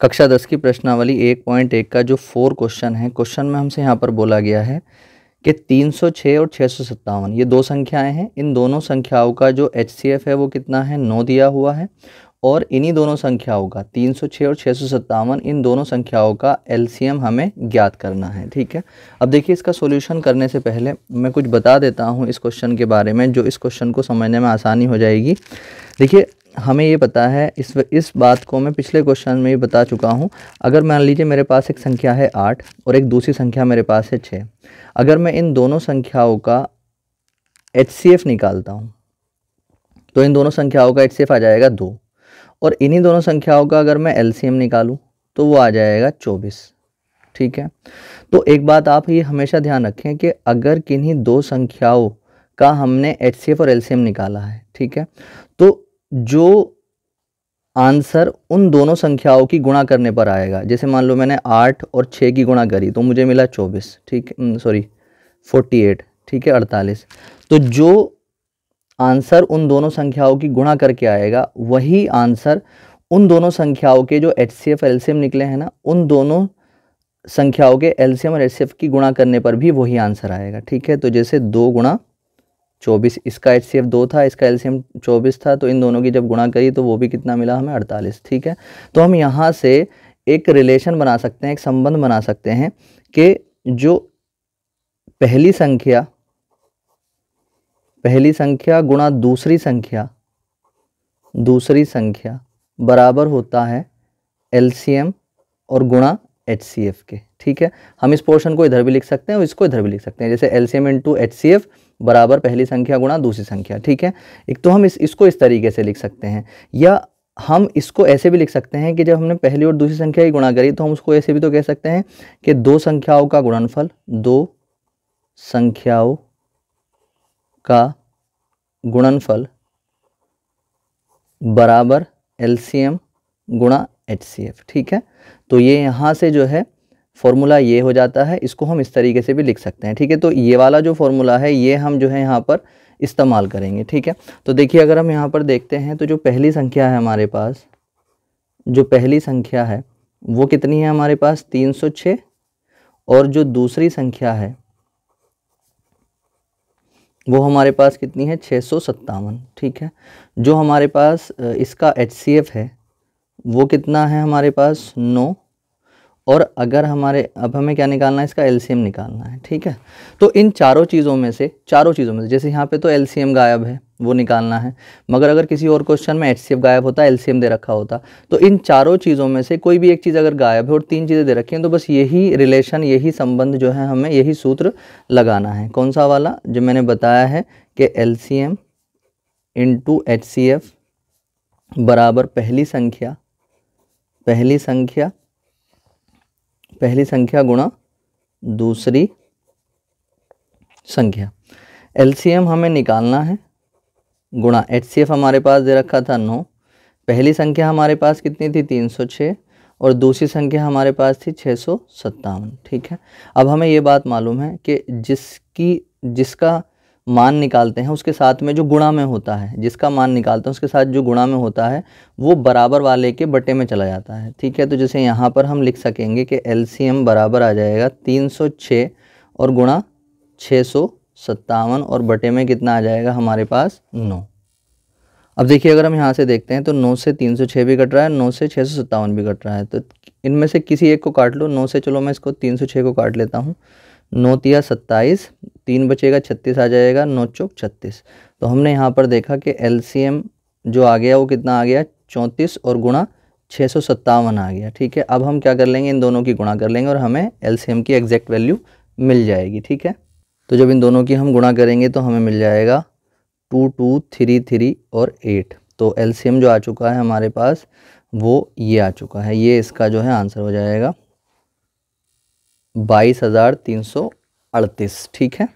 कक्षा दस की प्रश्नावली एक पॉइंट एक का जो फोर क्वेश्चन है क्वेश्चन में हमसे यहाँ पर बोला गया है कि तीन सौ छः और छः सौ सत्तावन ये दो संख्याएं हैं इन दोनों संख्याओं का जो एच है वो कितना है नौ दिया हुआ है और इन्हीं दोनों संख्याओं का तीन सौ छः और छः सौ सत्तावन इन दोनों संख्याओं का एम हमें ज्ञात करना है ठीक है अब देखिए इसका सॉल्यूशन करने से पहले मैं कुछ बता देता हूँ इस क्वेश्चन के बारे में जो इस क्वेश्चन को समझने में आसानी हो जाएगी देखिए हमें ये पता है इस इस बात को मैं पिछले क्वेश्चन में भी बता चुका हूँ अगर मान लीजिए मेरे पास एक संख्या है आठ और एक दूसरी संख्या मेरे पास है छः अगर मैं इन दोनों संख्याओं का एच निकालता हूँ तो इन दोनों संख्याओं का एच आ जाएगा दो और इन्हीं दोनों संख्याओं का अगर मैं एल निकालूँ तो वो आ जाएगा चौबीस ठीक है तो एक बात आप ये हमेशा ध्यान रखें कि अगर किन्हीं दो संख्याओं का हमने एच और एल निकाला है ठीक है तो जो आंसर उन दोनों संख्याओं की गुणा करने पर आएगा जैसे मान लो मैंने आठ और छः की गुणा करी तो मुझे मिला चौबीस ठीक सॉरी फोर्टी एट ठीक है अड़तालीस तो जो आंसर उन दोनों संख्याओं की गुणा करके आएगा वही आंसर उन दोनों संख्याओं के जो H C F L C M निकले हैं ना उन दोनों संख्याओं के एल सी एम और एच सी एफ की गुणा करने पर भी वही आंसर आएगा ठीक है तो जैसे दो गुणा चौबीस इसका एच सी एफ दो था इसका एल्शियम चौबीस था तो इन दोनों की जब गुणा करी तो वो भी कितना मिला हमें अड़तालीस ठीक है तो हम यहाँ से एक रिलेशन बना सकते हैं एक संबंध बना सकते हैं कि जो पहली संख्या पहली संख्या गुणा दूसरी संख्या दूसरी संख्या बराबर होता है एम और गुणा एच के ठीक है हम इस पोर्शन को इधर भी लिख सकते हैं और इसको इधर भी लिख सकते हैं जैसे L C M H C F बराबर पहली संख्या गुणा दूसरी संख्या ठीक है एक तो हम इस इसको इस तरीके से लिख सकते हैं या हम इसको ऐसे भी लिख सकते हैं कि जब हमने पहली और दूसरी संख्या की गुणा करी तो हम उसको ऐसे भी तो कह सकते हैं कि दो संख्याओं का गुणनफल दो संख्याओं का गुणनफल बराबर एलसीएम गुणा एच ठीक है तो ये यहाँ से जो है फॉर्मूला ये हो जाता है इसको हम इस तरीके से भी लिख सकते हैं ठीक है तो ये वाला जो फॉर्मूला है ये हम जो है यहाँ पर इस्तेमाल करेंगे ठीक है तो देखिए अगर हम यहाँ पर देखते हैं तो जो पहली संख्या है हमारे पास जो पहली संख्या है वो कितनी है हमारे पास तीन सौ छः और जो दूसरी संख्या है वो हमारे पास कितनी है छः सौ सत्तावन ठीक है जो हमारे पास इसका एच है वो कितना है हमारे पास नौ और अगर हमारे अब हमें क्या निकालना है इसका एलसीएम निकालना है ठीक है तो इन चारों चीज़ों में से चारों चीज़ों में से जैसे यहाँ पे तो एलसीएम गायब है वो निकालना है मगर अगर किसी और क्वेश्चन में एचसीएफ गायब होता एलसीएम दे रखा होता तो इन चारों चीज़ों में से कोई भी एक चीज़ अगर गायब है और तीन चीज़ें दे रखी हैं तो बस यही रिलेशन यही संबंध जो है हमें यही सूत्र लगाना है कौन सा वाला जो मैंने बताया है कि L C M H C F बराबर पहली संख्या पहली संख्या पहली संख्या गुणा दूसरी संख्या एल हमें निकालना है गुणा एच हमारे पास दे रखा था नौ पहली संख्या हमारे पास कितनी थी तीन सौ छः और दूसरी संख्या हमारे पास थी छः सौ सत्तावन ठीक है अब हमें ये बात मालूम है कि जिसकी जिसका मान निकालते हैं उसके साथ में जो गुणा में होता है जिसका मान निकालते हैं उसके साथ जो गुणा में होता है वो बराबर वाले के बटे में चला जाता है ठीक है तो जैसे यहाँ पर हम लिख सकेंगे कि एल बराबर आ जाएगा तीन सौ छः और गुणा छः सौ सत्तावन और बटे में कितना आ जाएगा हमारे पास नौ अब देखिए अगर हम यहाँ से देखते हैं तो नौ से तीन सौ छः भी कट रहा है नौ से छः सौ सत्तावन भी कट रहा है तो इनमें से किसी एक को काट लो नौ से चलो मैं इसको तीन सौ छः को काट लेता हूँ नौ तिया सत्ताईस तीन बचेगा छत्तीस आ जाएगा नौ चौक छत्तीस तो हमने यहाँ पर देखा कि एल जो आ गया वो कितना आ गया चौंतीस और गुणा छः सौ सत्तावन आ गया ठीक है अब हम क्या कर लेंगे इन दोनों की गुणा कर लेंगे और हमें एल की एग्जैक्ट वैल्यू मिल जाएगी ठीक है तो जब इन दोनों की हम गुणा करेंगे तो हमें मिल जाएगा टू टू थ्री थ्री और एट तो एल जो आ चुका है हमारे पास वो ये आ चुका है ये इसका जो है आंसर हो जाएगा बाईस हज़ार तीन सौ अड़तीस ठीक है